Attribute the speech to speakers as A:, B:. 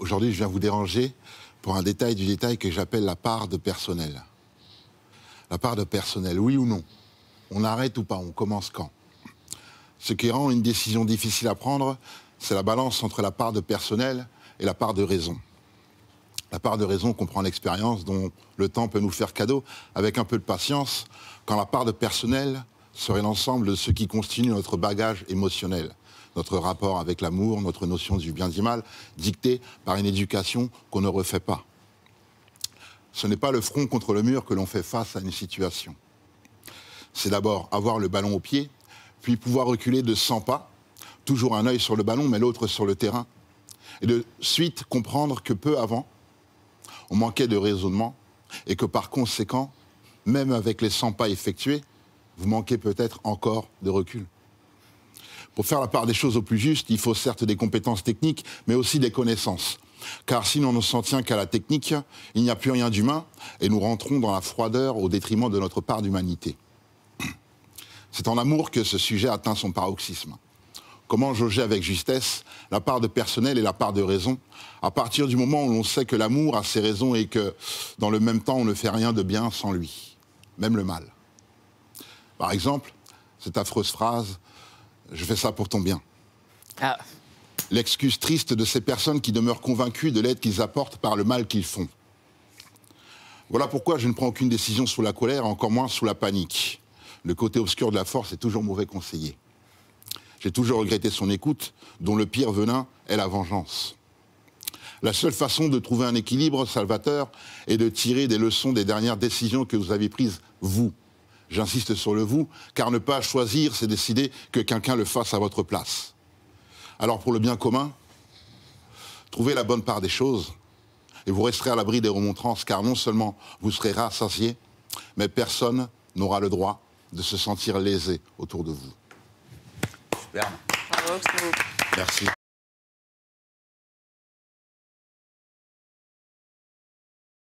A: Aujourd'hui, je viens vous déranger pour un détail du détail que j'appelle la part de personnel. La part de personnel, oui ou non On arrête ou pas On commence quand Ce qui rend une décision difficile à prendre, c'est la balance entre la part de personnel et la part de raison. La part de raison comprend l'expérience dont le temps peut nous faire cadeau avec un peu de patience, quand la part de personnel serait l'ensemble de ce qui constitue notre bagage émotionnel, notre rapport avec l'amour, notre notion du bien du mal, dictée par une éducation qu'on ne refait pas. Ce n'est pas le front contre le mur que l'on fait face à une situation. C'est d'abord avoir le ballon au pied, puis pouvoir reculer de 100 pas, toujours un œil sur le ballon mais l'autre sur le terrain, et de suite comprendre que peu avant, on manquait de raisonnement et que par conséquent, même avec les 100 pas effectués, vous manquez peut-être encore de recul. Pour faire la part des choses au plus juste, il faut certes des compétences techniques, mais aussi des connaissances. Car si l'on ne s'en tient qu'à la technique, il n'y a plus rien d'humain et nous rentrons dans la froideur au détriment de notre part d'humanité. C'est en amour que ce sujet atteint son paroxysme. Comment jauger avec justesse la part de personnel et la part de raison à partir du moment où l'on sait que l'amour a ses raisons et que, dans le même temps, on ne fait rien de bien sans lui, même le mal par exemple, cette affreuse phrase Je fais ça pour ton bien. Ah. L'excuse triste de ces personnes qui demeurent convaincues de l'aide qu'ils apportent par le mal qu'ils font. Voilà pourquoi je ne prends aucune décision sous la colère, encore moins sous la panique. Le côté obscur de la force est toujours mauvais conseiller. J'ai toujours regretté son écoute, dont le pire venin est la vengeance. La seule façon de trouver un équilibre salvateur est de tirer des leçons des dernières décisions que vous avez prises, vous, J'insiste sur le vous, car ne pas choisir, c'est décider que quelqu'un le fasse à votre place. Alors pour le bien commun, trouvez la bonne part des choses et vous resterez à l'abri des remontrances, car non seulement vous serez rassasié, mais personne n'aura le droit de se sentir lésé autour de vous. Merci.